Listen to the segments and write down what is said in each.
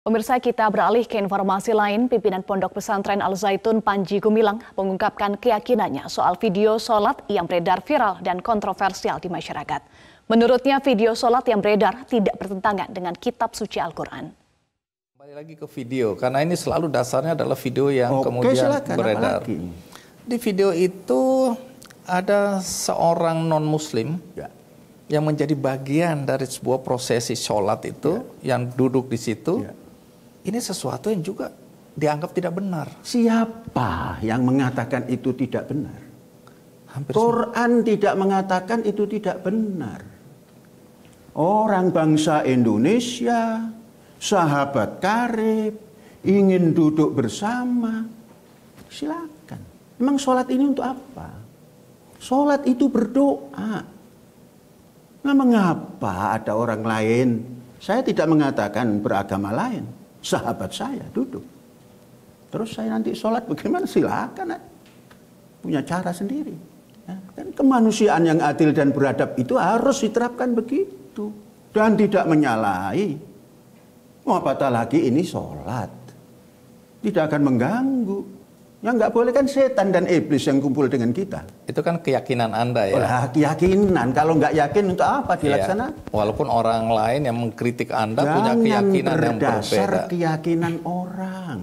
Pemirsa kita beralih ke informasi lain, pimpinan Pondok Pesantren Al-Zaitun Panji Gumilang mengungkapkan keyakinannya soal video sholat yang beredar viral dan kontroversial di masyarakat. Menurutnya video sholat yang beredar tidak bertentangan dengan kitab suci Al-Quran. Kembali lagi ke video, karena ini selalu dasarnya adalah video yang Oke, kemudian silakan, beredar. Di video itu ada seorang non-muslim ya yang menjadi bagian dari sebuah prosesi sholat itu ya. yang duduk di situ ya ini sesuatu yang juga dianggap tidak benar. Siapa yang mengatakan itu tidak benar? Hampir Quran semua. tidak mengatakan itu tidak benar. Orang bangsa Indonesia, sahabat karib, ingin duduk bersama, silakan. Memang sholat ini untuk apa? Sholat itu berdoa. Nah mengapa ada orang lain? Saya tidak mengatakan beragama lain sahabat saya duduk. Terus saya nanti sholat bagaimana? Silakan punya cara sendiri. Ya, dan kemanusiaan yang adil dan beradab itu harus diterapkan begitu dan tidak menyalahi. Mau apa lagi ini sholat, tidak akan mengganggu. Yang nggak boleh kan setan dan iblis yang kumpul dengan kita. Itu kan keyakinan Anda ya. Olah, keyakinan. Kalau nggak yakin untuk apa iya. dilaksanakan? Iya. walaupun orang lain yang mengkritik Anda Jangan punya keyakinan yang berbeda. keyakinan orang.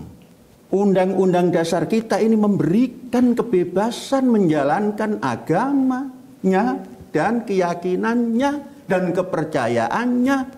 Undang-undang dasar kita ini memberikan kebebasan menjalankan agamanya dan keyakinannya dan kepercayaannya